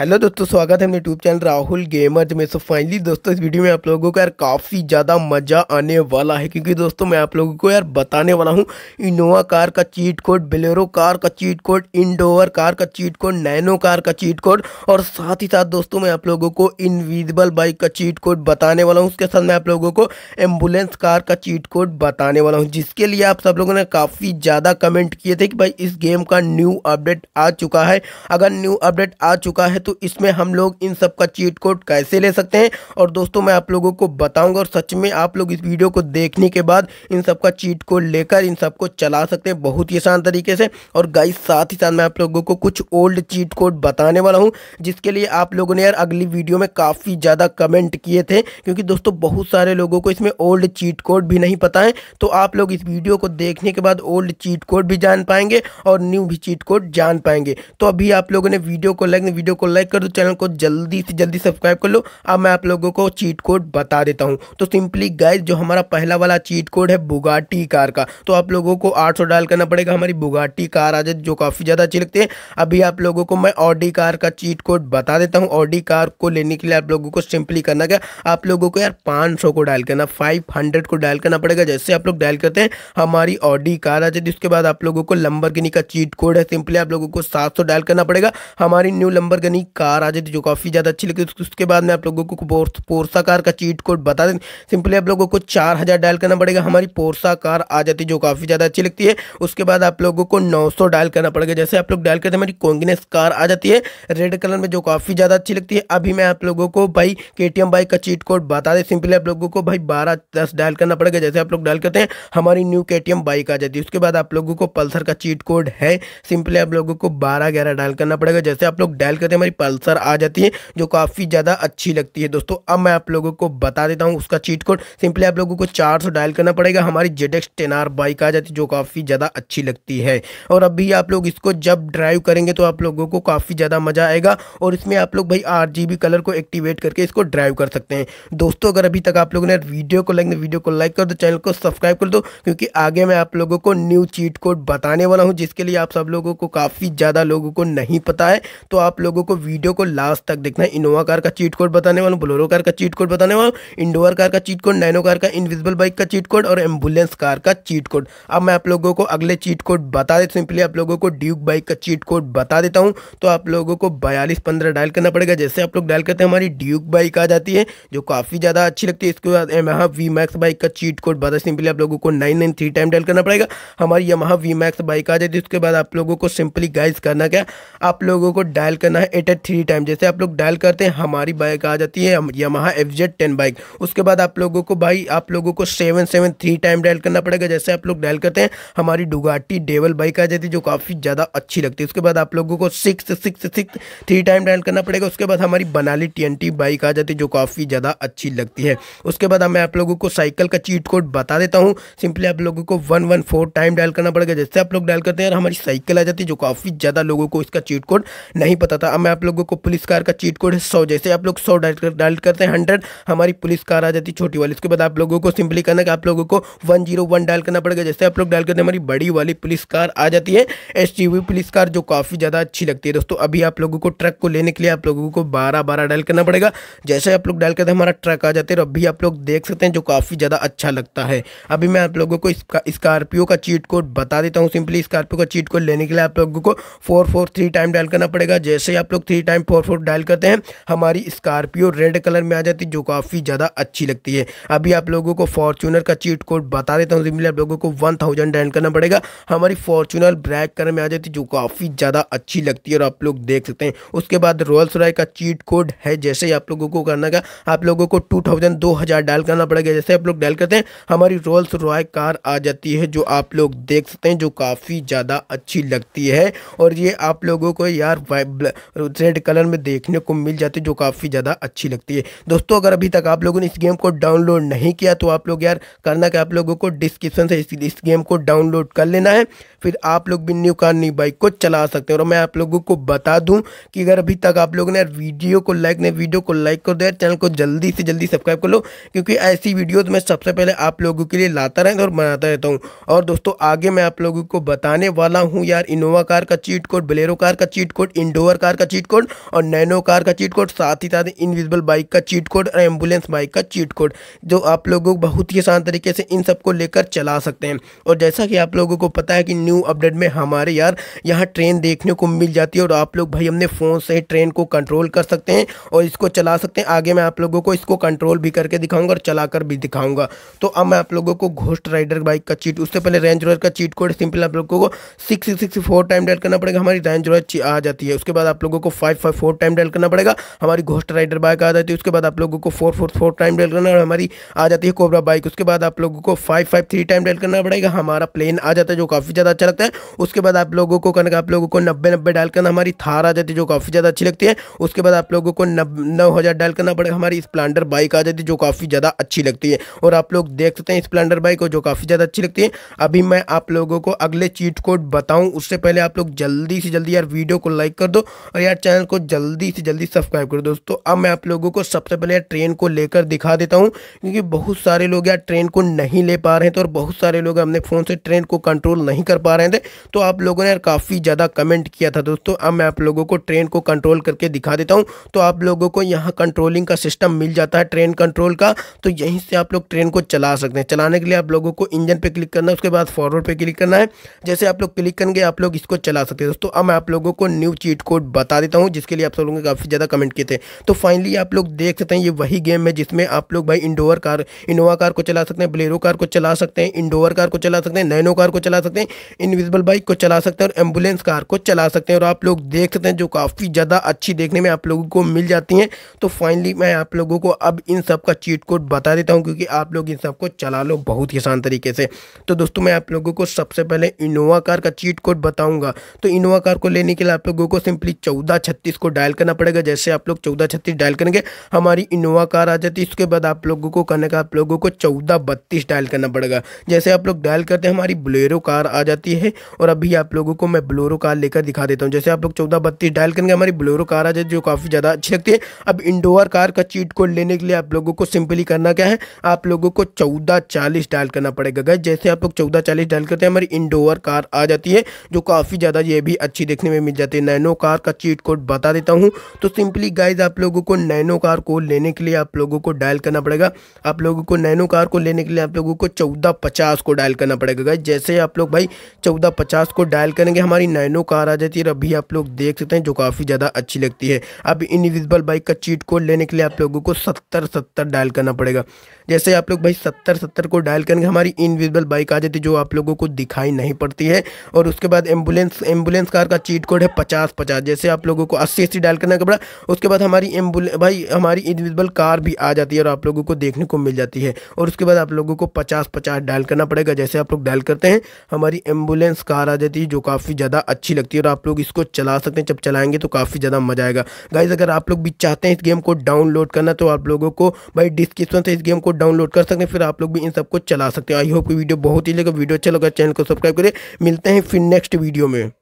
hello दोस्तों स्वागत है मेरे यूट्यूब चैनल राहुल गेमर्स में सो फाइनली दोस्तों इस वीडियो में आप लोगों को यार काफ़ी ज़्यादा मज़ा आने वाला है क्योंकि दोस्तों मैं आप लोगों को यार बताने वाला हूँ इनोवा कार का चीट कोड बेलेरो कार का चीट कोड इंडोवर कार का चीट कोड नैनो कार का चीट कोड और साथ ही साथ दोस्तों मैं आप लोगों को इनविजिबल बाइक का चीट कोड बताने वाला हूँ उसके साथ मैं आप लोगों को एम्बुलेंस कार का चीट कोड बताने वाला हूँ जिसके लिए आप सब लोगों ने काफ़ी ज़्यादा कमेंट किए थे कि भाई इस गेम का न्यू अपडेट आ चुका है अगर न्यू अपडेट आ चुका है तो तो इसमें हम लोग इन सब का चीट कोड कैसे ले सकते हैं और दोस्तों मैं आप लोगों को बताऊंगा और सच में आप लोग इस वीडियो को देखने के बाद इन सब का चीट कोड लेकर इन सबको चला सकते हैं बहुत ही आसान तरीके से और गाइस साथ ही साथ मैं आप लोगों को कुछ ओल्ड चीट कोड बताने वाला हूँ जिसके लिए आप लोगों ने यार अगली वीडियो में काफ़ी ज़्यादा कमेंट किए थे क्योंकि दोस्तों बहुत सारे लोगों को इसमें ओल्ड चीट कोड भी नहीं पता है तो आप लोग इस वीडियो को देखने के बाद ओल्ड चीट कोड भी जान पाएंगे और न्यू भी चीट कोड जान पाएंगे तो अभी आप लोगों ने वीडियो को लाइक वीडियो को लाइक कर दो चैनल को जल्दी से जल्दी सब्सक्राइब कर लो अब मैं आप लोगों को चीट कोड बता देता हूँ तो सिंपली गाइज जो हमारा पहला वाला चीट कोड है बुगाटी कार का तो आप लोगों को आठ डायल करना पड़ेगा हमारी बुगाटी कार आज जो काफ़ी ज़्यादा अच्छी लगती है अभी आप लोगों को मैं ऑडी कार का चीट कोड बता देता हूँ ऑडी कार को लेने के लिए आप लोगों को सिंपली करना क्या आप लोगों को यार पाँच को डायल करना फाइव को डायल करना पड़ेगा जैसे आप लोग डायल करते हैं हमारी ऑडी कार आ जाती उसके बाद आप लोगों को लंबर का चीट कोड है सिंपली आप लोगों को सात डायल करना पड़ेगा हमारी न्यू लंबर पुरानी कार आ जाती जो काफ़ी ज़्यादा अच्छी लगी उसके बाद में आप लोगों को पोर्सा कार का चीट कोड बता दें सिंपली आप लोगों को चार हज़ार डायल करना पड़ेगा हमारी पोर्सा कार आ जाती जो काफ़ी ज़्यादा अच्छी लगती है उसके बाद आप लोगों को नौ सौ डायल करना पड़ेगा जैसे आप लोग डायल करते हैं हमारी कॉन्गिनेस कार आ जाती है रेड कलर में जो काफ़ी ज़्यादा अच्छी लगती है अभी मैं आप लोगों को भाई के टी एम बाइक का चीट कोड बता दें सिंपली आप लोगों को भाई बारह दस डायल करना पड़ेगा जैसे आप लोग डायल करते हैं हमारी न्यू के टी एम बाइक आ जाती है उसके बाद आप लोगों को पल्सर का चीट कोड है सिंपली आप लोगों को बारह ग्यारह डायल करना पड़ेगा जैसे आप लोग डायल करते हैं में पल्सर आ जाती है जो काफ़ी ज़्यादा अच्छी लगती है दोस्तों अब मैं आप लोगों को बता देता हूँ उसका चीट कोड सिंपली आप लोगों को चार डायल करना पड़ेगा हमारी जेड एक्स बाइक आ जाती है जो काफ़ी ज़्यादा अच्छी लगती है और अभी आप लोग इसको जब ड्राइव करेंगे तो आप लोगों को काफ़ी ज़्यादा मज़ा आएगा और इसमें आप लोग भाई आर कलर को एक्टिवेट करके इसको ड्राइव कर सकते हैं दोस्तों अगर अभी तक आप लोगों ने वीडियो को लाइक वीडियो को लाइक कर दो चैनल को सब्सक्राइब कर दो क्योंकि आगे मैं आप लोगों को न्यू चीट कोड बताने वाला हूं जिसके लिए आप सब लोगों को काफ़ी ज़्यादा लोगों को नहीं पता है तो आप लोगों को वीडियो को लास्ट तक देखना इनोवा कार का चीट कोड बताने वाला बोलोरो कार का चीट कोड बताने वाला इंडोर कार का चीट कोड नैनो कार का इनविजिबल बाइक का चीट कोड और एम्बुलेंस कार का चीट कोड अब मैं आप लोगों को अगले चीट कोड बता देता सिंपली आप लोगों को ड्यूक बाइक का चीट कोड बता देता हूँ तो आप लोगों को बयालीस पंद्रह डायल करना पड़ेगा जैसे आप लोग डायल करते हैं हमारी ड्यूक बाइक आ जाती है जो काफ़ी ज़्यादा अच्छी लगती है इसके बाद यमहा वी मैक्स बाइक का चीट कोड बता सिंपली आप लोगों को nine nine three time dial करना पड़ेगा हमारी यमहा वी मैक्स बाइक आ जाती है उसके बाद आप लोगों को सिंपली गाइज करना क्या आप लोगों को डायल करना है एट एंटर थ्री टाइम जैसे आप लोग डायल करते हैं हमारी बाइक आ जाती है Yamaha F Z ten bike उसके बाद आप लोगों को भाई आप लोगों को seven seven three time dial करना पड़ेगा जैसे आप लोग डायल करते हैं हमारी डुगाटी डेवल बाइक आ जाती है जो काफ़ी ज़्यादा अच्छी लगती है उसके बाद आप लोगों को six six six three time dial करना पड़ेगा उसके बाद हमारी बनाली टी बाइक आ जाती है जो काफ़ी ज़्यादा अच्छी लगती है उसके बाद मैं आप लोगों को साइकिल का चीट कोड बता देता हूँ सिंपली आप लोगों को one one four time dial करना पड़ेगा जैसे आप लोग डायल करते हैं हमारी साइकिल आ जाती है जो काफ़ी ज़्यादा लोगों को इसका चीट कोड नहीं पता था अब मैं आप आप लोगों को पुलिस कार का चीट कोड है सौ जैसे आप लोग सौ डायल करते हैं हंड्रेड हमारी पुलिस कार आ जाती छोटी वाली उसके बाद आप लोगों को सिंपली करना कि आप लोगों को वन जीरो वन डायल करना पड़ेगा जैसे आप लोग डायल करते हैं हमारी बड़ी वाली पुलिस कार आ जाती है एस पुलिस कार जो काफ़ी ज़्यादा अच्छी लगती है दोस्तों अभी आप लोगों को ट्रक को लेने के लिए आप लोगों को बारह बारह डायल करना पड़ेगा जैसे आप लोग डायल करते हैं हमारा ट्रक आ जाते हैं और अभी आप लोग देख सकते हैं जो काफ़ी ज़्यादा अच्छा लगता है अभी मैं आप लोगों को स्कॉर्पियो का चीट कोड बता देता हूँ सिंपली स्कॉर्पियो का चीट कोड लेने के लिए आप लोगों को four four three time dial करना पड़ेगा जैसे ही आप लोग three time four four dial करते हैं हमारी स्कॉर्पियो रेड कलर में आ जाती है जो काफ़ी ज़्यादा अच्छी लगती है अभी आप लोगों को फॉर्चूनर का चीट कोड बता देता हूँ जिसमें आप लोगों को वन थाउजेंड डायल करना पड़ेगा हमारी फॉर्चूनर ब्लैक कलर में आ जाती है जो काफ़ी ज़्यादा अच्छी लगती है और आप लोग देख सकते हैं उसके बाद रॉयल्स रॉय का चीट कोड है जैसे ही आप लोगों को करना का आप लोगों को टू थाउजेंड डायल करना पड़ेगा जैसे आप लोग डायल करते हैं हमारी रॉयल्स रॉय कार आ जाती है जो आप लोग देख सकते हैं जो काफ़ी ज़्यादा अच्छी लगती है और ये आप लोगों को यार रेड कलर में देखने को मिल जाती है जो काफ़ी ज़्यादा अच्छी लगती है दोस्तों अगर अभी तक आप लोगों ने इस गेम को डाउनलोड नहीं किया तो आप लोग यार करना कि आप लोगों को डिस्क्रिप्शन से इस, इस गेम को डाउनलोड कर लेना है फिर आप लोग भी न्यू कार न्यू बाइक को चला सकते हैं और मैं आप लोगों को बता दूं कि अगर अभी तक आप लोगों ने यार वीडियो को लाइक नहीं वीडियो को लाइक कर दो यार चैनल को जल्दी से जल्दी सब्सक्राइब कर लो क्योंकि ऐसी वीडियो मैं सबसे पहले आप लोगों के लिए लाता रहता और बनाता रहता हूँ और दोस्तों आगे मैं आप लोगों को बताने वाला हूँ यार इनोवा कार का चीट कोड बलेरो कार का चीट कोड इंडोवर कार का चीट चीट कोड और नैनो कार का चीट कोड साथ ही साथ इनविजिबल बाइक का चीट कोड और एम्बुलेंस बाइक का चीट कोड जो आप लोगों को बहुत ही आसान तरीके से इन सबको लेकर चला सकते हैं और जैसा कि आप लोगों को पता है कि न्यू अपडेट में हमारे यार यहाँ ट्रेन देखने को मिल जाती है और आप लोग भाई हमने फ़ोन से ट्रेन को कंट्रोल कर सकते हैं और इसको चला सकते हैं आगे मैं आप लोगों को इसको कंट्रोल भी करके दिखाऊंगा और चला कर भी दिखाऊंगा तो अब मैं आप लोगों को घोस्ट राइडर बाइक का चीट उससे पहले रेंज रोयर का चीट कोड सिंपल आप लोगों को six six four time dial करना पड़ेगा हमारी रेंज रोयर आ जाती है उसके बाद आप लोगों को five five four time dial करना पड़ेगा हमारी घोस्ट राइडर बाइक आ जाती है उसके बाद आप लोगों को four four four time dial करना और हमारी आ जाती है कोबरा बाइक उसके बाद आप लोगों को five five three time dial करना पड़ेगा हमारा प्लेन आ जाता है जो काफ़ी ज़्यादा अच्छा लगता है उसके बाद आप लोगों को कहना आप लोगों को नब्बे नब्बे डायल करना हमारी थार आ जाती है जो काफ़ी ज़्यादा अच्छी लगती है उसके बाद आप लोगों को नौ हज़ार डायल करना पड़ेगा हमारी स्प्लेंडर बाइक आ जाती है जो काफ़ी ज़्यादा अच्छी लगती है और आप लोग देख सकते हैं स्प्लेंडर बाइक जो काफ़ी ज़्यादा अच्छी लगती है अभी मैं आप लोगों को अगले चीट कोड बताऊँ उससे पहले आप लोग जल्दी से जल्दी यार वीडियो को लाइक कर दो और यार चैनल को जल्दी से जल्दी सब्सक्राइब करो दोस्तों अब मैं आप लोगों को सबसे पहले ट्रेन को लेकर दिखा देता हूँ क्योंकि बहुत सारे लोग यार ट्रेन को नहीं ले पा रहे थे तो और बहुत सारे लोग अपने फ़ोन से ट्रेन को कंट्रोल नहीं कर पा रहे थे तो आप लोगों ने यार काफ़ी ज़्यादा कमेंट किया था दोस्तों अब मैं आप लोगों को ट्रेन को कंट्रोल करके दिखा देता हूँ तो आप लोगों को यहाँ कंट्रोलिंग का सिस्टम मिल जाता है ट्रेन कंट्रोल का तो यहीं से आप लोग ट्रेन को चला सकते हैं चलाने के लिए आप लोगों को इंजन पर क्लिक करना है उसके बाद फॉरवर्ड पर क्लिक करना है जैसे आप लोग क्लिक करेंगे आप लोग इसको चला सकते हैं दोस्तों अब मैं आप लोगों को न्यू चीट कोड बता देता देता हूँ जिसके लिए आप सब लोगों ने काफ़ी ज़्यादा कमेंट किए थे तो फाइनली आप लोग देख सकते हैं ये वही गेम है जिसमें आप लोग भाई इंडोर कार इनोवा कार को चला सकते हैं ब्लेरो कार को चला सकते हैं इंडोर कार को चला सकते हैं नैनो कार को चला सकते हैं इनविजिबल बाइक को चला सकते हैं और एम्बुलेंस कार को चला सकते हैं और आप लोग देख सकते हैं जो काफ़ी ज़्यादा अच्छी देखने में आप लोगों को मिल जाती हैं तो फाइनली मैं आप लोगों को अब इन सब का चीट कोड बता देता हूँ क्योंकि आप लोग इन सबको चला लो बहुत ही आसान तरीके से तो दोस्तों मैं आप लोगों को सबसे पहले इनोवा कार का चीट कोड बताऊँगा तो इनोवा कार को लेने के लिए आप लोगों को सिंपली चौदह चौदह छत्तीस को डायल करना पड़ेगा जैसे आप लोग चौदह छत्तीस डायल करेंगे हमारी इनोवा कार आ जाती है इसके बाद आप लोगों को करने का आप लोगों को चौदह बत्तीस डायल करना पड़ेगा जैसे आप लोग डायल करते हैं हमारी बोलेरो कार आ जाती है और अभी आप लोगों को मैं बोलेरो कार लेकर दिखा देता हूँ जैसे आप लोग चौदह बत्तीस डायल करेंगे हमारी बोलेरो कार आ जाती है जो काफ़ी ज़्यादा अच्छी लगती है अब इंडोर कार का चीट कोड लेने के लिए आप लोगों को सिंपली करना क्या है आप लोगों को चौदह चालीस डायल करना पड़ेगा गए जैसे आप लोग चौदह चालीस डायल करते हैं हमारी इंडोर कार आ जाती है जो काफ़ी ज़्यादा ये भी अच्छी देखने में मिल जाती है नैनो कार का चीट कोड बता देता हूँ तो सिंपली गाइज आप लोगों को नैनो कार को लेने के लिए आप लोगों को डायल करना पड़ेगा आप लोगों को नैनो कार को लेने के लिए आप लोगों को चौदह पचास को डायल करना पड़ेगा गाइज जैसे आप लोग भाई चौदह पचास को डायल करेंगे हमारी नैनो कार आ जाती है अभी आप लोग देख सकते हैं जो काफ़ी ज़्यादा अच्छी लगती है अब इनविजिबल बाइक का चीट कोड लेने के लिए आप लोगों को सत्तर सत्तर डायल करना पड़ेगा जैसे आप लोग भाई सत्तर सत्तर को डायल करेंगे हमारी इनविजिबल बाइक आ जाती है जो आप लोगों को दिखाई नहीं पड़ती है और उसके बाद एम्बुलेंस एम्बुलेंस कार का चीट कोड है पचास पचास जैसे आप लोग लोगों को अस्सी अस्सी डायल करना पड़ा उसके बाद हमारी एम्बुल भाई हमारी इनविजिबल कार भी आ जाती है और आप लोगों को देखने को मिल जाती है और उसके बाद आप लोगों को पचास पचास डायल करना पड़ेगा जैसे आप लोग डायल करते हैं हमारी एम्बुलेंस कार आ जाती है जो काफ़ी ज़्यादा अच्छी लगती है और आप लोग इसको चला सकते हैं जब चलाएंगे तो काफ़ी ज़्यादा मज़ा आएगा गाइज अगर आप लोग भी चाहते हैं इस गेम को डाउनलोड करना तो आप लोगों को भाई डिस्क्रिप्शन से इस गेम को डाउनलोड कर सकते हैं फिर आप लोग भी इन सबको चला सकते हैं आई होप वीडियो बहुत ही लगेगा वीडियो अच्छा लगा चैनल को सब्सक्राइब करें मिलते हैं फिर नेक्स्ट वीडियो में